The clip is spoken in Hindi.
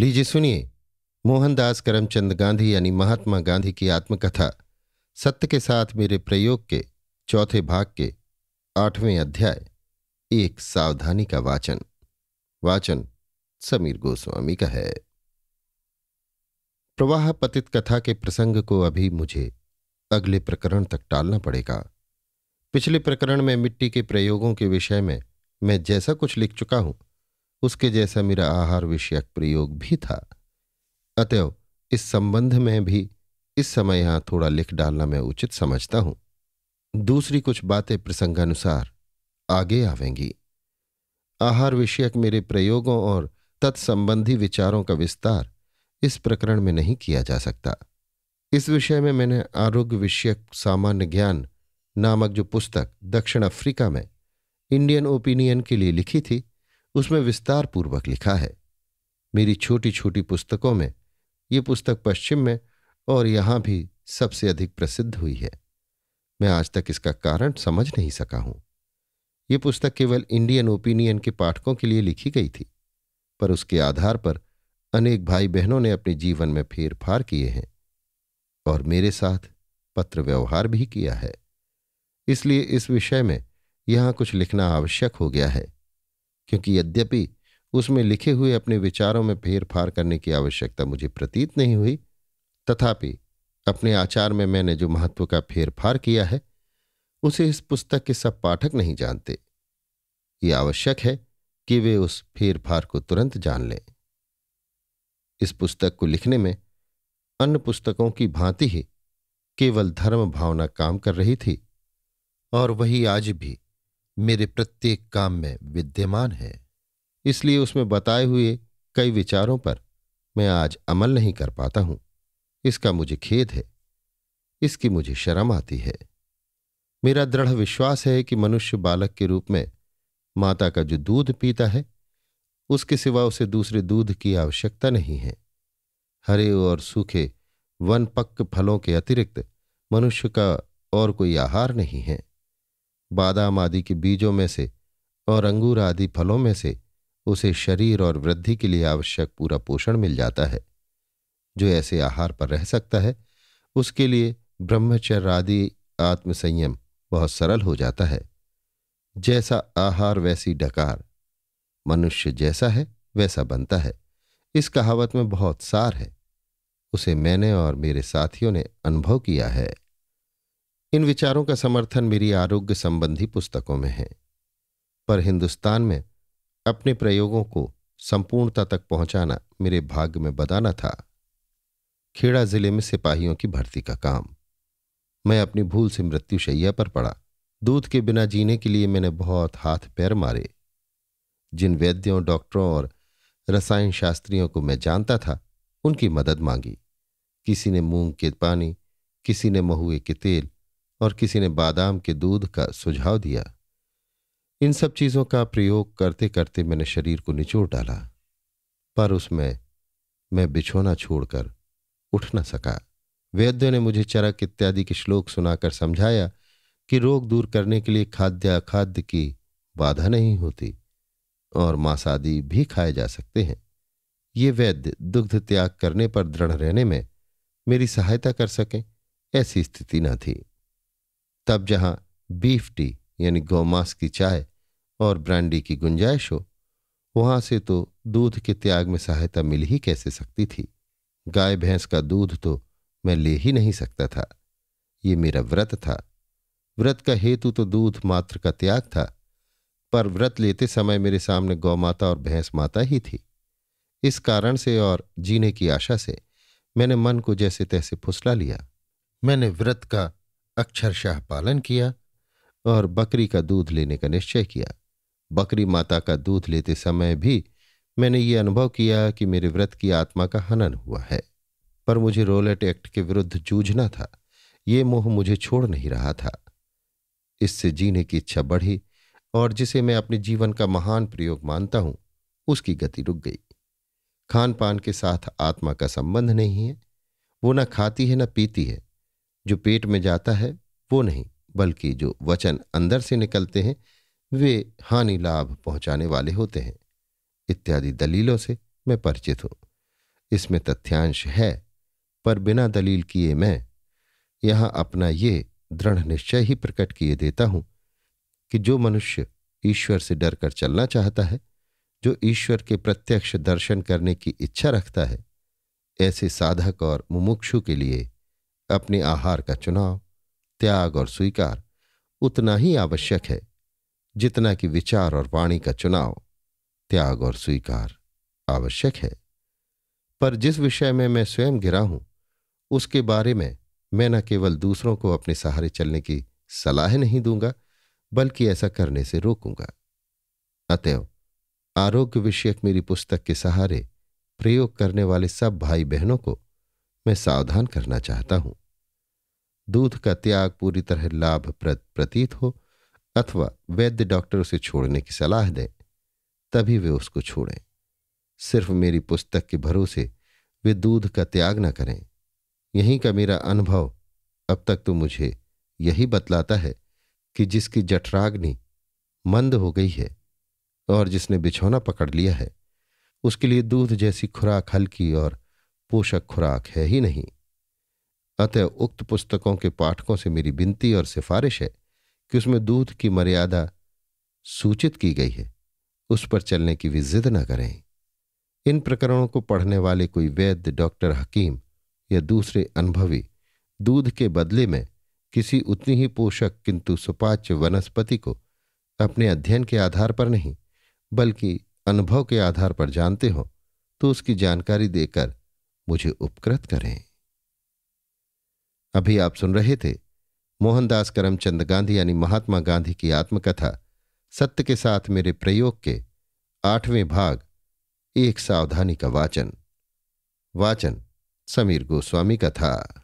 लीजिए सुनिए मोहनदास करमचंद गांधी यानी महात्मा गांधी की आत्मकथा सत्य के साथ मेरे प्रयोग के चौथे भाग के आठवें अध्याय एक सावधानी का वाचन वाचन समीर गोस्वामी का है प्रवाह पतित कथा के प्रसंग को अभी मुझे अगले प्रकरण तक टालना पड़ेगा पिछले प्रकरण में मिट्टी के प्रयोगों के विषय में मैं जैसा कुछ लिख चुका हूं उसके जैसा मेरा आहार विषयक प्रयोग भी था अतएव इस संबंध में भी इस समय यहां थोड़ा लिख डालना मैं उचित समझता हूं दूसरी कुछ बातें प्रसंगानुसार आगे आवेंगी आहार विषयक मेरे प्रयोगों और तत्संबंधी विचारों का विस्तार इस प्रकरण में नहीं किया जा सकता इस विषय में मैंने आरोग्य विषयक सामान्य ज्ञान नामक जो पुस्तक दक्षिण अफ्रीका में इंडियन ओपिनियन के लिए लिखी थी उसमें विस्तार पूर्वक लिखा है मेरी छोटी छोटी पुस्तकों में ये पुस्तक पश्चिम में और यहाँ भी सबसे अधिक प्रसिद्ध हुई है मैं आज तक इसका कारण समझ नहीं सका हूं ये पुस्तक केवल इंडियन ओपिनियन के पाठकों के लिए लिखी गई थी पर उसके आधार पर अनेक भाई बहनों ने अपने जीवन में फेरफार किए हैं और मेरे साथ पत्र व्यवहार भी किया है इसलिए इस विषय में यहाँ कुछ लिखना आवश्यक हो गया है क्योंकि यद्यपि उसमें लिखे हुए अपने विचारों में फेरफार करने की आवश्यकता मुझे प्रतीत नहीं हुई तथापि अपने आचार में मैंने जो महत्व का फेरफार किया है उसे इस पुस्तक के सब पाठक नहीं जानते ये आवश्यक है कि वे उस फेरफार को तुरंत जान लें इस पुस्तक को लिखने में अन्य पुस्तकों की भांति ही केवल धर्म भावना काम कर रही थी और वही आज भी मेरे प्रत्येक काम में विद्यमान है इसलिए उसमें बताए हुए कई विचारों पर मैं आज अमल नहीं कर पाता हूं इसका मुझे खेद है इसकी मुझे शर्म आती है मेरा दृढ़ विश्वास है कि मनुष्य बालक के रूप में माता का जो दूध पीता है उसके सिवा उसे दूसरे दूध की आवश्यकता नहीं है हरे और सूखे वन पक्क फलों के अतिरिक्त मनुष्य का और कोई आहार नहीं है बादाम आदि के बीजों में से और अंगूर आदि फलों में से उसे शरीर और वृद्धि के लिए आवश्यक पूरा पोषण मिल जाता है जो ऐसे आहार पर रह सकता है उसके लिए ब्रह्मचर्य आदि आत्मसंयम बहुत सरल हो जाता है जैसा आहार वैसी डकार मनुष्य जैसा है वैसा बनता है इस कहावत में बहुत सार है उसे मैंने और मेरे साथियों ने अनुभव किया है इन विचारों का समर्थन मेरी आरोग्य संबंधी पुस्तकों में है पर हिंदुस्तान में अपने प्रयोगों को संपूर्णता तक पहुंचाना मेरे भाग्य में बदाना था खेड़ा जिले में सिपाहियों की भर्ती का काम मैं अपनी भूल से मृत्युशैया पर पड़ा दूध के बिना जीने के लिए मैंने बहुत हाथ पैर मारे जिन वैद्यों डॉक्टरों और रसायन शास्त्रियों को मैं जानता था उनकी मदद मांगी किसी ने मूंग के पानी किसी ने महुए के तेल और किसी ने बादाम के दूध का सुझाव दिया इन सब चीजों का प्रयोग करते करते मैंने शरीर को निचोड़ डाला पर उसमें मैं बिछोना छोड़कर उठ न सका वैद्य ने मुझे चरक इत्यादि के श्लोक सुनाकर समझाया कि रोग दूर करने के लिए खाद्य अखाद्य की बाधा नहीं होती और मांसादी भी खाए जा सकते हैं ये वैद्य दुग्ध त्याग करने पर दृढ़ रहने में मेरी सहायता कर सकें ऐसी स्थिति न थी तब जहां बीफ टी यानी गौमांस की चाय और ब्रांडी की गुंजाइश हो वहां से तो दूध के त्याग में सहायता मिल ही कैसे सकती थी गाय भैंस का दूध तो मैं ले ही नहीं सकता था ये मेरा व्रत था व्रत का हेतु तो दूध मात्र का त्याग था पर व्रत लेते समय मेरे सामने गौमाता और भैंस माता ही थी इस कारण से और जीने की आशा से मैंने मन को जैसे तैसे फुसला लिया मैंने व्रत का अक्षरशाह पालन किया और बकरी का दूध लेने का निश्चय किया बकरी माता का दूध लेते समय भी मैंने ये अनुभव किया कि मेरे व्रत की आत्मा का हनन हुआ है पर मुझे रोलेट एक्ट के विरुद्ध जूझना था ये मोह मुझे छोड़ नहीं रहा था इससे जीने की इच्छा बढ़ी और जिसे मैं अपने जीवन का महान प्रयोग मानता हूं उसकी गति रुक गई खान पान के साथ आत्मा का संबंध नहीं है वो ना खाती है ना पीती है जो पेट में जाता है वो नहीं बल्कि जो वचन अंदर से निकलते हैं वे हानि लाभ पहुंचाने वाले होते हैं इत्यादि दलीलों से मैं परिचित हूं इसमें तथ्यांश है पर बिना दलील किए मैं यहां अपना ये दृढ़ निश्चय ही प्रकट किए देता हूं कि जो मनुष्य ईश्वर से डरकर चलना चाहता है जो ईश्वर के प्रत्यक्ष दर्शन करने की इच्छा रखता है ऐसे साधक और मुमुक्षु के लिए अपने आहार का चुनाव त्याग और स्वीकार उतना ही आवश्यक है जितना कि विचार और वाणी का चुनाव त्याग और स्वीकार आवश्यक है पर जिस विषय में मैं स्वयं घिरा हूं उसके बारे में मैं न केवल दूसरों को अपने सहारे चलने की सलाह नहीं दूंगा बल्कि ऐसा करने से रोकूंगा अतएव आरोग्य विषयक मेरी पुस्तक के सहारे प्रयोग करने वाले सब भाई बहनों को मैं सावधान करना चाहता हूं दूध का त्याग पूरी तरह लाभप्रद प्रतीत हो अथवा वैद्य डॉक्टर उसे छोड़ने की सलाह दें तभी वे उसको छोड़ें सिर्फ मेरी पुस्तक के भरोसे वे दूध का त्याग न करें यहीं का मेरा अनुभव अब तक तो मुझे यही बतलाता है कि जिसकी जठराग्नि मंद हो गई है और जिसने बिछौना पकड़ लिया है उसके लिए दूध जैसी खुराक हल्की और पोषक खुराक है ही नहीं अतः उक्त पुस्तकों के पाठकों से मेरी विनती और सिफारिश है कि उसमें दूध की मर्यादा सूचित की गई है उस पर चलने की भी जिद न करें इन प्रकरणों को पढ़ने वाले कोई वैद्य डॉक्टर हकीम या दूसरे अनुभवी दूध के बदले में किसी उतनी ही पोषक किंतु सुपाच्य वनस्पति को अपने अध्ययन के आधार पर नहीं बल्कि अनुभव के आधार पर जानते हो तो उसकी जानकारी देकर मुझे उपकृत करें अभी आप सुन रहे थे मोहनदास करमचंद गांधी यानी महात्मा गांधी की आत्मकथा सत्य के साथ मेरे प्रयोग के आठवें भाग एक सावधानी का वाचन वाचन समीर गोस्वामी का था